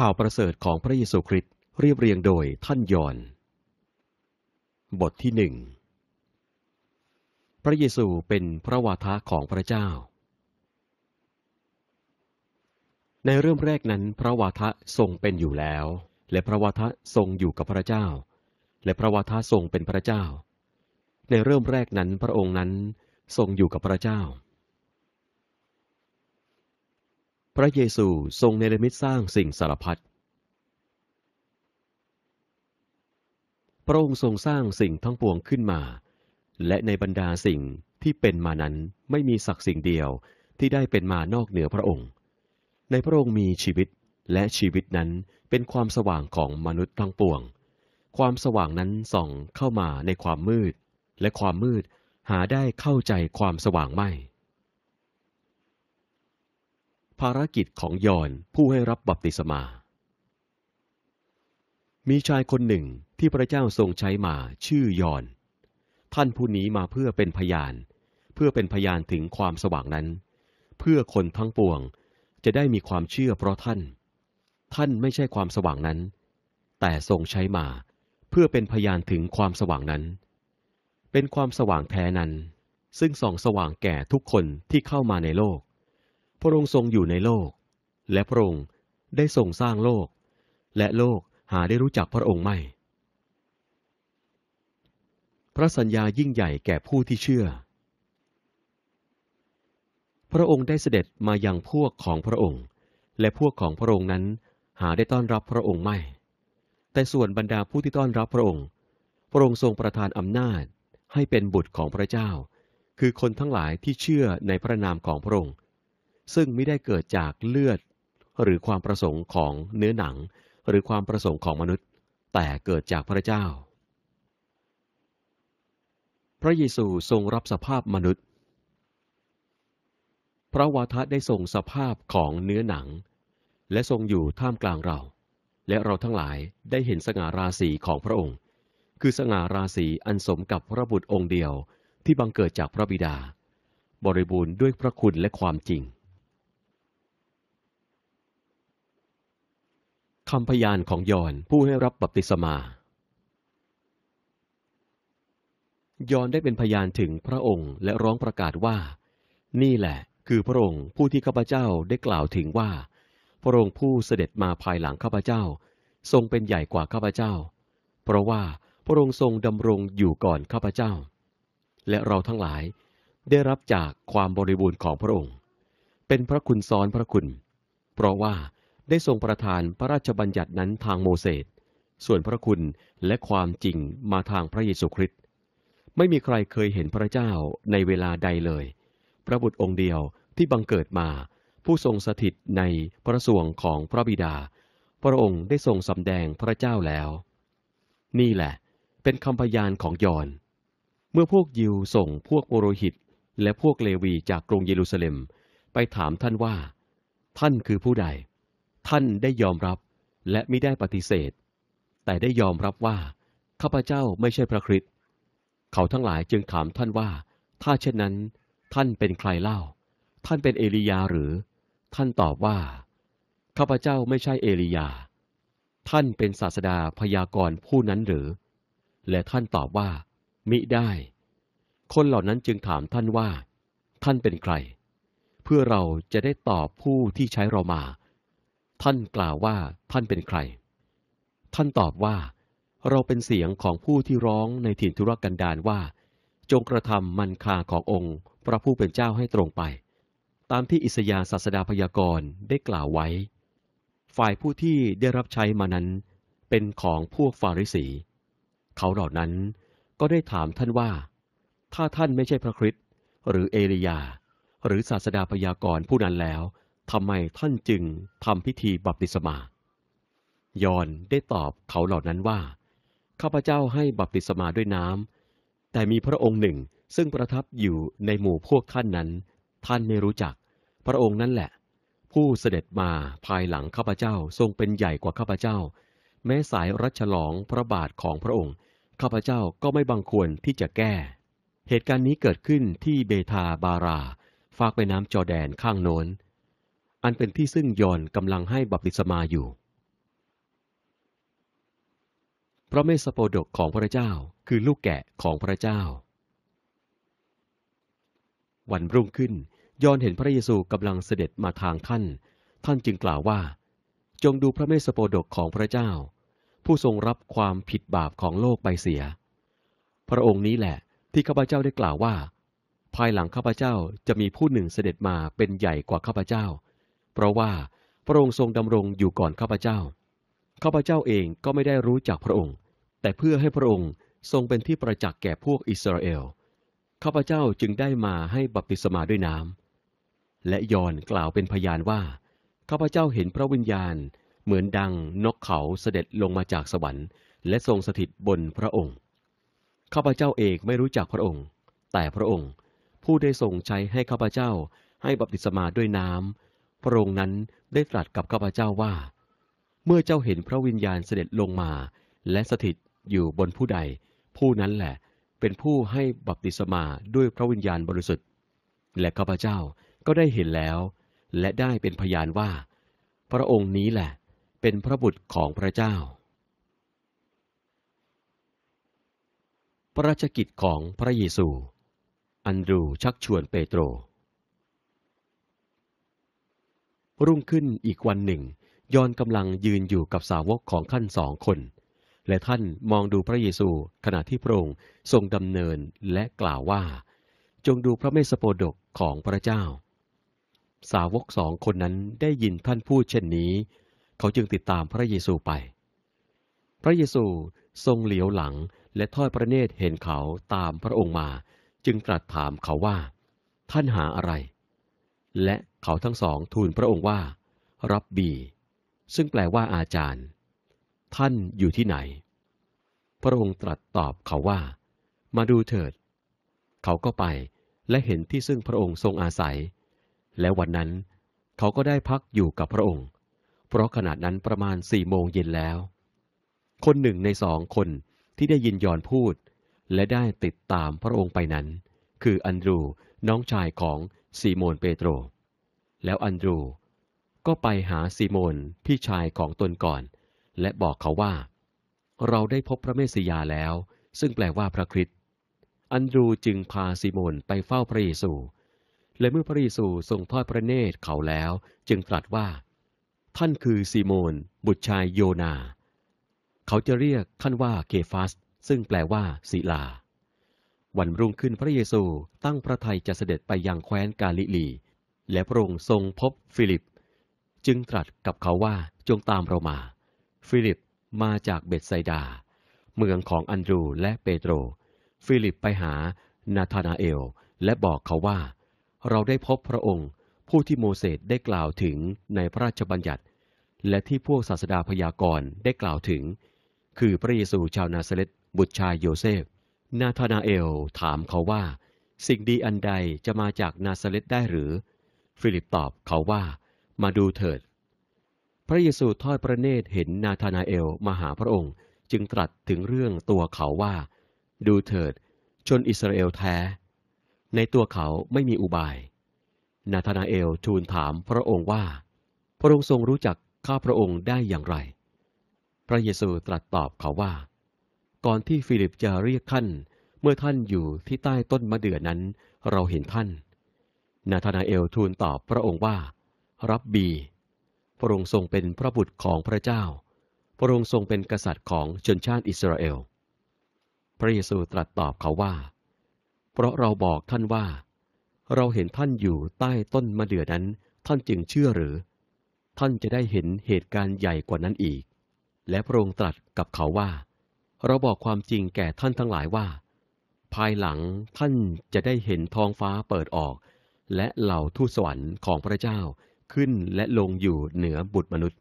ข่าวประเสริฐของพระเยซูคริสต์เรียบเรียงโดยท่านยอนบทที่หนึ่ง พระเยซูเป็นพระวาทะของพระเจ้า ในเริ่มแรกนั้นพระวาทะทรงเป็นอยู่แล้ว และพระวาทะทรงอยู่กับพระเจ้า และพระวาทะทรงเป็นพระเจ้า ในเริ่มแรกนั้นพระองค์นั้นทรงอยู่กับพระเจ้าพระเยซูทรงเนรมิตสร้างสิ่งสารพัด พระองค์ทรงสร้างสิ่งทั้งปวงขึ้นมา และในบรรดาสิ่งที่เป็นมานั้นไม่มีสักสิ่งเดียวที่ได้เป็นมานอกเหนือพระองค์ ในพระองค์มีชีวิตและชีวิตนั้นเป็นความสว่างของมนุษย์ทั้งปวง ความสว่างนั้นส่องเข้ามาในความมืด และความมืดหาได้เข้าใจความสว่างไม่ภารกิจของยอนผู้ให้รับบัพติศมา มีชายคนหนึ่งที่พระเจ้าทรงใช้มาชื่อยอน ท่านผู้นี้มาเพื่อเป็นพยาน เพื่อเป็นพยานถึงความสว่างนั้น เพื่อคนทั้งปวง จะได้มีความเชื่อเพราะท่าน ท่านไม่ใช่ความสว่างนั้น แต่ทรงใช้มาเพื่อเป็นพยานถึงความสว่างนั้น เป็นความสว่างแท้นั้น ซึ่งส่องสว่างแก่ทุกคนที่เข้ามาในโลกพระองค์ทรงอยู่ในโลก และพระองค์ได้ทรงสร้างโลก และโลกหาได้รู้จักพระองค์ไม่ พระสัญญายิ่งใหญ่แก่ผู้ที่เชื่อ พระองค์ได้เสด็จมายังพวกของพระองค์ และพวกของพระองค์นั้นหาได้ต้อนรับพระองค์ไม่ แต่ส่วนบรรดาผู้ที่ต้อนรับพระองค์ พระองค์ทรงประทานอำนาจให้เป็นบุตรของพระเจ้า คือคนทั้งหลายที่เชื่อในพระนามของพระองค์ซึ่งไม่ได้เกิดจากเลือดหรือความประสงค์ของเนื้อหนังหรือความประสงค์ของมนุษย์แต่เกิดจากพระเจ้า พระเยซูทรงรับสภาพมนุษย์ พระวาทะได้ทรงสภาพของเนื้อหนังและทรงอยู่ท่ามกลางเรา และเราทั้งหลายได้เห็นสง่าราศีของพระองค์ คือสง่าราศีอันสมกับพระบุตรองค์เดียวที่บังเกิดจากพระบิดา บริบูรณ์ด้วยพระคุณและความจริงคำพยานของยอน ผู้ให้รับบัพติศมา ยอนได้เป็นพยานถึงพระองค์และร้องประกาศว่า นี่แหละคือพระองค์ผู้ที่ข้าพเจ้าได้กล่าวถึงว่า พระองค์ผู้เสด็จมาภายหลังข้าพเจ้า ทรงเป็นใหญ่กว่าข้าพเจ้า เพราะว่าพระองค์ทรงดำรงอยู่ก่อนข้าพเจ้า และเราทั้งหลายได้รับจากความบริบูรณ์ของพระองค์ เป็นพระคุณซ้อนพระคุณ เพราะว่าได้ทรงประทานพระราชบัญญัตินั้นทางโมเสส ส่วนพระคุณและความจริงมาทางพระเยซูคริสต์ ไม่มีใครเคยเห็นพระเจ้าในเวลาใดเลย พระบุตรองค์เดียวที่บังเกิดมาผู้ทรงสถิตในพระสวงของพระบิดา พระองค์ได้ทรงสำแดงพระเจ้าแล้ว นี่แหละ เป็นคำพยานของยอน เมื่อพวกยิวส่งพวกโอโรหิตและพวกเลวีจากกรุงเยรูซาเล็ม ไปถามท่านว่า ท่านคือผู้ใดท่านได้ยอมรับและไม่ได้ปฏิเสธ แต่ได้ยอมรับว่าข้าพเจ้าไม่ใช่พระคริสต์เขาทั้งหลายจึงถามท่านว่า ถ้าเช่นนั้น ท่านเป็นใครเล่า ท่านเป็นเอลียาหรือ ท่านตอบว่าข้าพเจ้าไม่ใช่เอลียาท่านเป็นศาสดาพยากรณ์ผู้นั้นหรือ และท่านตอบว่า มิได้ คนเหล่านั้นจึงถามท่านว่า ท่านเป็นใคร เพื่อเราจะได้ตอบผู้ที่ใช้เรามาท่านกล่าวว่าท่านเป็นใคร ท่านตอบว่า เราเป็นเสียงของผู้ที่ร้องในถิ่นธุรกันดารว่า จงกระทำมันคาขององค์พระผู้เป็นเจ้าให้ตรงไป ตามที่อิสยาศาสดาพยากรณ์ได้กล่าวไว้ ฝ่ายผู้ที่ได้รับใช้มานั้นเป็นของพวกฟาริสี เขาเหล่านั้นก็ได้ถามท่านว่า ถ้าท่านไม่ใช่พระคริสต์หรือเอลียาหรือศาสดาพยากรณ์ผู้นั้นแล้วทำไมท่านจึงทำพิธีบัพติศมา ยอนได้ตอบเขาเหล่านั้นว่า ข้าพเจ้าให้บัพติศมาด้วยน้ำ แต่มีพระองค์หนึ่งซึ่งประทับอยู่ในหมู่พวกท่านนั้น ท่านไม่รู้จัก พระองค์นั้นแหละ ผู้เสด็จมาภายหลังข้าพเจ้าทรงเป็นใหญ่กว่าข้าพเจ้า แม้สายรัชหลองพระบาทของพระองค์ ข้าพเจ้าก็ไม่บังควรที่จะแก้ เหตุการณ์นี้เกิดขึ้นที่เบทาบาราฝากไปน้ำจอแดนข้างโน้นอันเป็นที่ซึ่งยอนกำลังให้บัพติศมาอยู่ พระเมสสโปดกของพระเจ้าคือลูกแกะของพระเจ้า วันรุ่งขึ้นยอนเห็นพระเยซูกำลังเสด็จมาทางท่าน ท่านจึงกล่าวว่า จงดูพระเมสโปดกของพระเจ้า ผู้ทรงรับความผิดบาปของโลกไปเสีย พระองค์นี้แหละ ที่ข้าพเจ้าได้กล่าวว่า ภายหลังข้าพเจ้าจะมีผู้หนึ่งเสด็จมาเป็นใหญ่กว่าข้าพเจ้าเพราะว่าพระองค์ทรงดำรงอยู่ก่อนข้าพเจ้า ข้าพเจ้าเองก็ไม่ได้รู้จักพระองค์ แต่เพื่อให้พระองค์ทรงเป็นที่ประจักษ์แก่พวกอิสราเอล ข้าพเจ้าจึงได้มาให้บัพติศมาด้วยน้ำและยอนกล่าวเป็นพยานว่า ข้าพเจ้าเห็นพระวิญญาณ เหมือนดัง นกเขาเสด็จลงมาจากสวรรค์ และทรงสถิตบนพระองค์ ข้าพเจ้าเองไม่รู้จักพระองค์ แต่พระองค์ผู้ได้ทรงใช้ให้ข้าพเจ้าให้บัพติศมาด้วยน้ำพระองค์นั้นได้ตรัสกับข้าพเจ้าว่า เมื่อเจ้าเห็นพระวิญญาณเสด็จลงมา และสถิตอยู่บนผู้ใด ผู้นั้นแหละ เป็นผู้ให้บัพติศมาด้วยพระวิญญาณบริสุทธิ์ และข้าพเจ้าก็ได้เห็นแล้ว และได้เป็นพยานว่าพระองค์นี้แหละเป็นพระบุตรของพระเจ้าพระราชกิจของพระเยซูอันดรูชักชวนเปโตรรุ่งขึ้นอีกวันหนึ่งยอนกำลังยืนอยู่กับสาวกของขั้นสองคน และท่านมองดูพระเยซูขณะที่พระองค์ทรงดำเนินและกล่าวว่า จงดูพระเมสโปดกของพระเจ้า สาวกสองคนนั้นได้ยินท่านพูดเช่นนี้ เขาจึงติดตามพระเยซูไป พระเยซูทรงเหลียวหลังและทอดพระเนตรเห็นเขาตามพระองค์มา จึงตรัสถามเขาว่า ท่านหาอะไรและเขาทั้งสองทูลพระองค์ว่ารับบี ซึ่งแปลว่าอาจารย์ ท่านอยู่ที่ไหน พระองค์ตรัสตอบเขาว่ามาดูเถิด เขาก็ไปและเห็นที่ซึ่งพระองค์ทรงอาศัย และวันนั้นเขาก็ได้พักอยู่กับพระองค์ เพราะขณะนั้นประมาณสี่โมงเย็นแล้ว คนหนึ่งในสองคนที่ได้ยินยอนพูดและได้ติดตามพระองค์ไปนั้น คืออันดรูน้องชายของซีโมนเปโตรแล้วอันดรู ก็ไปหาซีโมน พี่ชายของตนก่อน และบอกเขาว่า เราได้พบพระเมสสิยาแล้ว ซึ่งแปลว่าพระคริสต์อันดรูจึงพาซีโมนไปเฝ้าพระเยซู และเมื่อพระเยซูทรงทอดพระเนตรเขาแล้ว จึงตรัสว่า ท่านคือซีโมน บุตรชายโยนา เขาจะเรียกท่านว่าเคฟัสซึ่งแปลว่า ศิลา วันรุ่งขึ้นพระเยซูตั้งพระทัยจะเสด็จไปยังแคว้นกาลิลีและพระองค์ทรงพบฟิลิป จึงตรัสกับเขาว่าจงตามเรามา ฟิลิปมาจากเบตไซดา เมืองของอันดรูและเปโตร ฟิลิปไปหา นาธานาเอลและบอกเขาว่า เราได้พบพระองค์ ผู้ที่โมเสสได้กล่าวถึงในพระราชบัญญัติ และที่พวกศาสดาพยากรณ์ได้กล่าวถึง คือพระเยซูชาวนาซาเลตบุตรชายโยเซฟนาธานาเอลถามเขาว่า สิ่งดีอันใดจะมาจากนาซาเลตได้หรือฟิลิปตอบเขาว่า มาดูเถิด พระเยซูทอดพระเนตรเห็นนาธานาเอลมาหาพระองค์จึงตรัสถึงเรื่องตัวเขาว่า ดูเถิด ชนอิสราเอลแท้ ในตัวเขาไม่มีอุบาย นาธานาเอลทูลถามพระองค์ว่า พระองค์ทรงรู้จักข้าพระองค์ได้อย่างไร พระเยซูตรัสตอบเขาว่า ก่อนที่ฟิลิปจะเรียกท่านเมื่อท่านอยู่ที่ใต้ต้นมะเดื่อนั้นเราเห็นท่านนาธานาเอลทูลตอบพระองค์ว่า รับบี พระองค์ทรงเป็นพระบุตรของพระเจ้า พระองค์ทรงเป็นกษัตริย์ของชนชาติอิสราเอลพระเยซูตรัสตอบเขาว่า เพราะเราบอกท่านว่า เราเห็นท่านอยู่ใต้ต้นมะเดื่อนั้นท่านจึงเชื่อหรือ ท่านจะได้เห็นเหตุการณ์ใหญ่กว่านั้นอีก และพระองค์ตรัสกับเขาว่าเราบอกความจริงแก่ท่านทั้งหลายว่า ภายหลังท่านจะได้เห็นท้องฟ้าเปิดออกและเหล่าทูตสวรรค์ของพระเจ้า ขึ้นและลงอยู่เหนือบุตรมนุษย์